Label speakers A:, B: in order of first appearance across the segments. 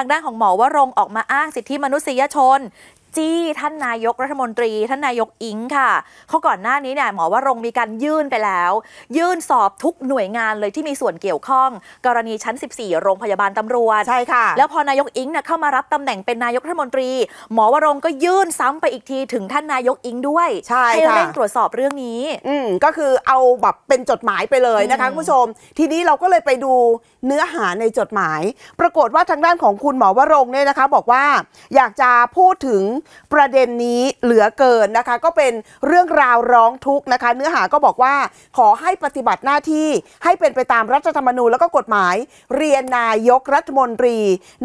A: ทางด้านของหมอวรงออกมาอ้างสิทธิมนุษยชนจี้ท่านนายกรัฐมนตรี ท่านนายกอิงค่ะ เขาก่อนหน้านี้เนี่ยหมอว่ารงมีการยื่นไปแล้ว ยื่นสอบทุกหน่วยงานเลยที่มีส่วนเกี่ยวข้อง กรณีชั้น14โรงพยาบาลตำรวจใช่ค่ะแล้วพอนายกอิงเนี่ยเข้ามารับตำแหน่งเป็นนายกรัฐมนตรี หมอวรงก็ยื่นซ้ำไปอีกทีถึงท่านนายกอิงด้วยใช่ให้เร่งตรวจสอบเรื่องนี้ อืมก็คือเอาแบบเป็นจดหมายไปเลยนะคะคุณผู้ชม
B: ทีนี้เราก็เลยไปดูเนื้อหาในจดหมาย ปรากฏว่าทางด้านของคุณหมอวรงเนี่ยนะคะบอกว่าอยากจะพูดถึงประเด็นนี้เหลือเกินนะคะก็เป็นเรื่องราวร้องทุกข์นะคะ เนื้อหาก็บอกว่าขอให้ปฏิบัติหน้าที่ให้เป็นไปตามรัฐธรรมนูญแล้วก็กฎหมาย เรียนนายกรัฐมนตรี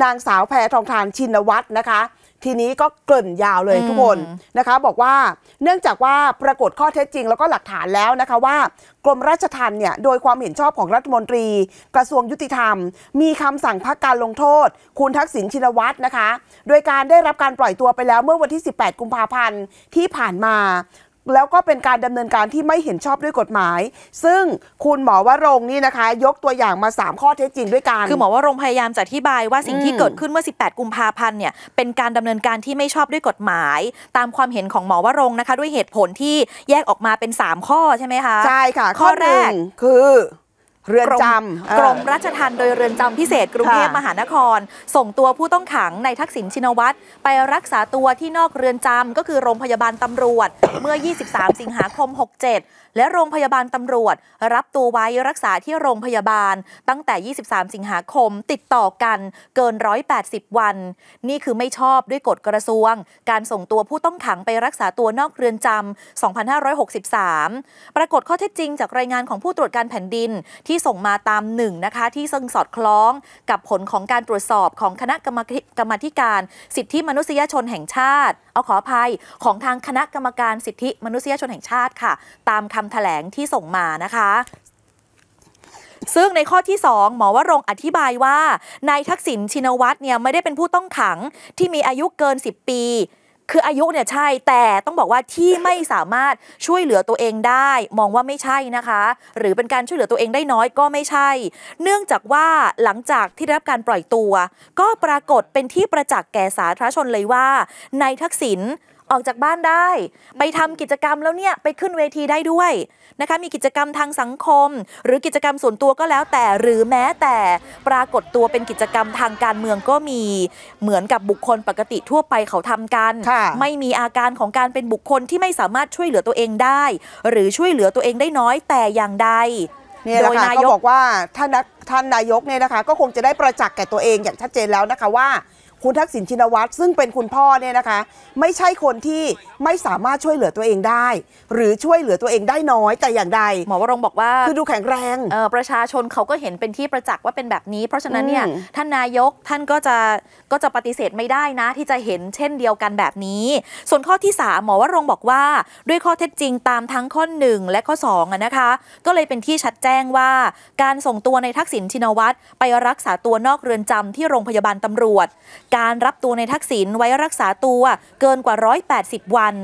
B: นางสาวแพรทองทานชินวัตรนะคะ ทีนี้ก็เกินยาวเลยทุกคนนะคะ บอกว่าเนื่องจากว่าปรากฏข้อเท็จจริงแล้วก็หลักฐานแล้วนะคะว่า กรมราชทัณฑ์เนี่ยโดยความเห็นชอบของรัฐมนตรี กระทรวงยุติธรรม มีคำสั่งพักการลงโทษ คุณทักษิณชินวัตรนะคะ โดยการได้รับการปล่อยตัวไปแล้วเมื่อวันที่ 18 กุมภาพันธ์ที่ผ่านมา แล้วก็เป็นการดำเนินการที่ไม่เห็นชอบด้วยกฎหมาย ซึ่งคุณหมอ
A: วรงนี่นะคะ ยกตัวอย่างมา 3 ข้อเท็จจริงด้วยกันคือหมอวรงพยายามจะอธิบายว่าสิ่งที่เกิดขึ้นเมื่อ 18 กุมภาพันธ์เนี่ยเป็นการดำเนินการที่ไม่ชอบด้วยกฎหมาย ตามความเห็นของหมอวรงนะคะ ด้วยเหตุผลที่แยกออกมาเป็น 3 ข้อใช่ไหมคะใช่ค่ะ ข้อแรกคือเรือนจำกรมราชทัณฑ์โดยเรือนจำพิเศษกรุงเทพมหานคร ส่งตัวผู้ต้องขังในทักษิณชินวัตรไปรักษาตัวที่นอกเรือนจำก็คือโรงพยาบาลตำรวจเมื่อ 23 สิงหาคม 67 และโรงพยาบาลตำรวจ รับตัวไว้รักษาที่โรงพยาบาลตั้งแต่ 23 สิงหาคมติดต่อกันเกิน 180 วัน นี่คือไม่ชอบด้วยกฎกระทรวง การส่งตัวผู้ต้องขังไปรักษาตัวนอกเรือนจำ2563 ปรากฏข้อเท็จจริงจากรายงานของผู้ตรวจการแผ่นดินที่ที่ส่งมาตามหนึ่งนะคะ ที่ซึ่งสอดคล้องกับผลของการตรวจสอบของคณะกรรมกรรมธิการสิทธิมนุษยชนแห่งชาติเอาขออภัยของทางคณะกรรมการสิทธิมนุษยชนแห่งชาติค่ะ ตามคำแถลงที่ส่งมานะคะ ซึ่งในข้อที่2หมอวรงอธิบายว่านายทักษิณชินวัตรเนี่ยไม่ได้เป็นผู้ต้องขังที่มีอายุเกิน 10 ปีคืออายุเนี่ยใช่แต่ต้องบอกว่าที่ไม่สามารถช่วยเหลือตัวเองได้ มองว่าไม่ใช่นะคะ หรือเป็นการช่วยเหลือตัวเองได้น้อยก็ไม่ใช่ เนื่องจากว่าหลังจากที่ได้รับการปล่อยตัว ก็ปรากฏเป็นที่ประจักษ์แก่สาธารณชนเลยว่านายทักษิณออกจากบ้านได้ไปทำกิจกรรมแล้วเนี่ยไปขึ้นเวทีได้ด้วยนะคะ มีกิจกรรมทางสังคม หรือกิจกรรมส่วนตัวก็แล้วแต่หรือแม้แต่ปรากฏตัวเป็นกิจกรรมทางการเมืองก็มีเหมือนกับบุคคลปกติทั่วไปเขาทำกันไม่มีอาการของการเป็นบุคคลที่ไม่สามารถช่วยเหลือตัวเองได้ หรือช่วยเหลือตัวเองได้น้อยแต่อย่างใดเนโดยนายกบอก
B: ว่าท่านท่านนายกเนี่ยนะคะ ก็คงจะได้ประจักษ์แก่ตัวเองอย่างชัดเจนแล้วนะคะว่าคุณทักษิณชินวัตรซึ่งเป็นคุณพ่อเนี่ยนะคะ ไม่ใช่คนที่ไม่สามารถช
A: ่วยเหลือตัวเองได้ หรือช่วยเหลือตัวเองได้น้อยแต่อย่างใดหมอวรงบอกว่า คือดูแข็งแรงออประชาชนเขาก็เห็นเป็นที่ประจักษ์ว่าเป็นแบบนี้ เพราะฉะนั้นเนี่ยท่านนายกท่านก็จะก็จะปฏิเสธไม่ได้นะที่จะเห็นเช่นเดียวกันแบบนี้ ส่วนข้อที่3หมอวรงบอกว่าด้วยข้อเท็จจริงตามทั้งข้อ1และข้อ2นะคะ ก็เลยเป็นที่ชัดแจ้งว่า การส่งตัวในทักษิณชินวัตรไปรักษาตัวนอกเรือนจำ ที่โรงพยาบาลตำรวจการรับตัวในทักษิณไว้รักษาตัวเกินกว่า 180 วัน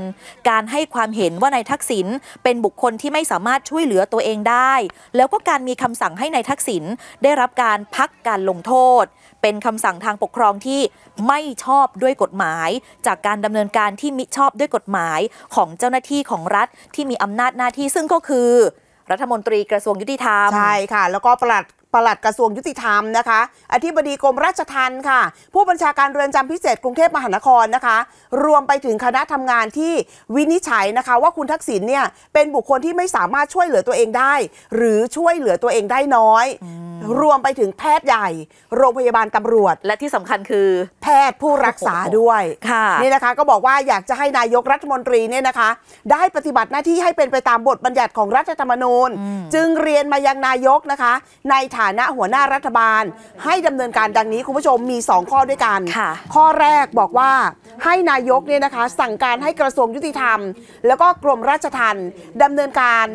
A: การให้ความเห็นว่านายทักษิณเป็นบุคคลที่ไม่สามารถช่วยเหลือตัวเองได้ แล้วก็การมีคำสั่งให้ในายทักษิณได้รับการพักการลงโทษ เป็นคำสั่งทางปกครองที่ไม่ชอบด้วยกฎหมาย จากการดำเนินการที่มิชอบด้วยกฎหมายของเจ้าหน้าที่ของรัฐที่มีอำนาจหน้าที่ซึ่งก็คือ รัฐมนตรีกระทรวงยุติธรรมใช่ค่ะ แล้วก็ปลัดปลัดกระทรวงยุติธรรมนะคะ อธิบดีกรมราชทัณฑ์ค่ะ ผ
B: ู้บัญชาการเรือนจำพิเศษกรุงเทพมหานครนะคะ รวมไปถึงคณะทำงานที่วินิจฉัยนะคะ ว่าคุณทักษิณเนี่ยเป็นบุคคลที่ไม่สามารถช่วยเหลือตัวเองได้ หรือช่วยเหลือตัวเองได้น้อย รวมไปถึงแพทย์ใหญ่โรงพยาบาลตำรวจ และที่สำคัญคือแพทย์ผู้รักษาด้วยค่ะนี่นะคะก็บอกว่าอยากจะให้นายกรัฐมนตรีเนี่ยนะคะ ได้ปฏิบัติหน้าที่ให้เป็นไปตามบทบัญญัติของรัฐธรรมนูญจึงเรียนมายังนายกนะคะในฐฐานะหัวหน้ารัฐบาลให้ดำเนินการดังนี้คุณผู้ชมมี 2 ข้อด้วยกันข้อแรกบอกว่า ให้นายกเนี่ยนะคะ สั่งการให้กระทรวงยุติธรรม แล้วก็กรมราชทัณฑ์ดำเนินการ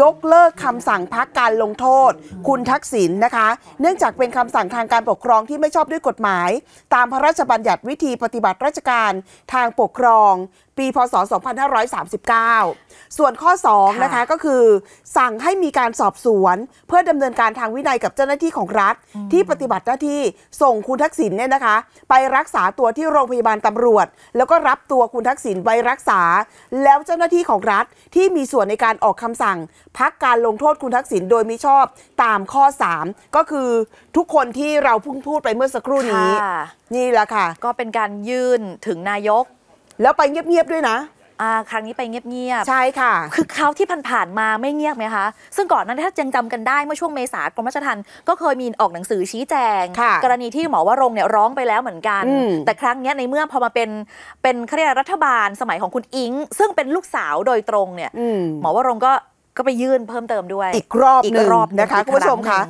B: ยกเลิกคำสั่งพักการลงโทษ คุณทักษิณนนะคะ เนื่องจากเป็นคำสั่งทางการปกครองที่ไม่ชอบด้วยกฎหมาย ตามพระราชบัญญัติวิธีปฏิบัติราชการทางปกครองปีพศ 2539 ส่วนข้อ2นะคะก็คือสั่งให้มีการสอบสวน เพื่อดำเนินการทางวินัยกับเจ้าหน้าที่ของรัฐ ที่ปฏิบัติหน้าที่ส่งคุณทักษิณเนี่ยนะคะ ไปรักษาตัวที่โรงพยาบาลตำรวจ แล้วก็รับตัวคุณทักษิณไปรักษา แล้วเจ้าหน้าที่ของรัฐ ที่มีส่วนในการออกคำสั่ง พักการลงโทษคุณทักษิณโดยมิชอบตามข้อ 3 ก็คือทุกคนที่เราเพิ่งพูดไปเมื่อสักครู่นี้ น
A: ี่แหละค่ะ ก็เป็นการยื่นถึงนายกแล้วไปเงียบๆด้วยนะ อ่า ครั้งนี้ไปเงียบๆ ใช่ค่ะ คือเขาที่ผ่านๆมาไม่เงียบไหมคะ ซึ่งก่อนนั้นถ้ายังจำกันได้เมื่อช่วงเมษากรมราชทัณฑ์ก็เคยมีออกหนังสือชี้แจง กรณีที่หมอวรงเนี่ย ร้องไปแล้วเหมือนกัน แต่ครั้งนี้ในเมื่อพอมาเป็นเป็นข้ราชรัฐบาลสมัยของคุณอิงซึ่งเป็นลูกสาวโดยตรงเนี่ยหมอวรงก็ก็ไปยื่นเพิ่มเติมด้วย อีกรอบอีกรอบนะคะคุณผู้ชมค
B: ะ